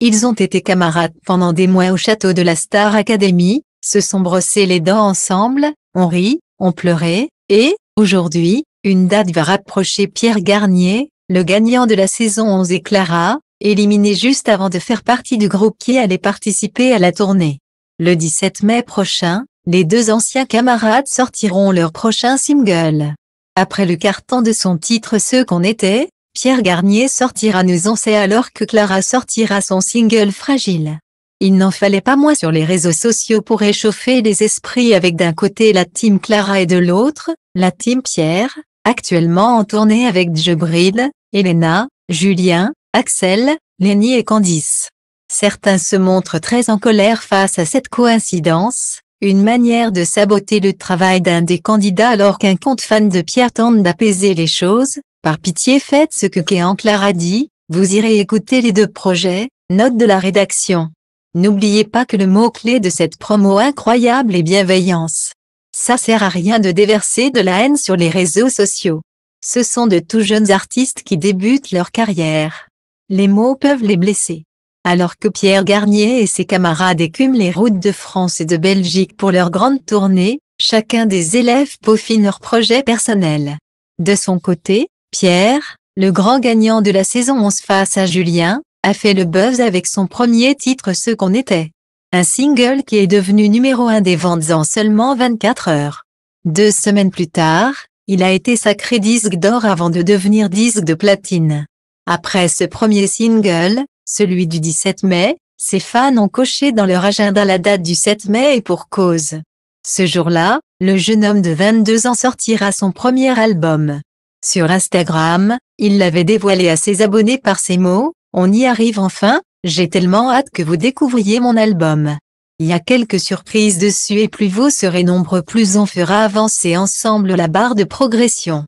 Ils ont été camarades pendant des mois au château de la Star Academy, se sont brossés les dents ensemble, ont ri, ont pleuré, et, aujourd'hui, une date va rapprocher Pierre Garnier, le gagnant de la saison 11 et Clara, éliminé juste avant de faire partie du groupe qui allait participer à la tournée. Le 17 mai prochain, les deux anciens camarades sortiront leur prochain single. Après le carton de son titre Ce qu'on était, Pierre Garnier sortira Nous on alors que Clara sortira son single Fragile. Il n'en fallait pas moins sur les réseaux sociaux pour échauffer les esprits avec d'un côté la team Clara et de l'autre, la team Pierre, actuellement en tournée avec Djibril, Elena, Julien, Axel, Lenny et Candice. Certains se montrent très en colère face à cette coïncidence, une manière de saboter le travail d'un des candidats alors qu'un compte fan de Pierre tente d'apaiser les choses, par pitié faites ce que Kéan Clara dit, vous irez écouter les deux projets, note de la rédaction. N'oubliez pas que le mot-clé de cette promo incroyable est bienveillance. Ça sert à rien de déverser de la haine sur les réseaux sociaux. Ce sont de tout jeunes artistes qui débutent leur carrière. Les mots peuvent les blesser. Alors que Pierre Garnier et ses camarades écument les routes de France et de Belgique pour leur grande tournée, chacun des élèves peaufine leur projet personnel. De son côté, Pierre, le grand gagnant de la saison 11 face à Julien, a fait le buzz avec son premier titre Ce qu'on était. Un single qui est devenu numéro 1 des ventes en seulement 24 heures. Deux semaines plus tard, il a été sacré disque d'or avant de devenir disque de platine. Après ce premier single, celui du 17 mai, ses fans ont coché dans leur agenda la date du 7 mai et pour cause. Ce jour-là, le jeune homme de 22 ans sortira son premier album. Sur Instagram, il l'avait dévoilé à ses abonnés par ces mots, On y arrive enfin, j'ai tellement hâte que vous découvriez mon album. Il y a quelques surprises dessus et plus vous serez nombreux plus on fera avancer ensemble la barre de progression.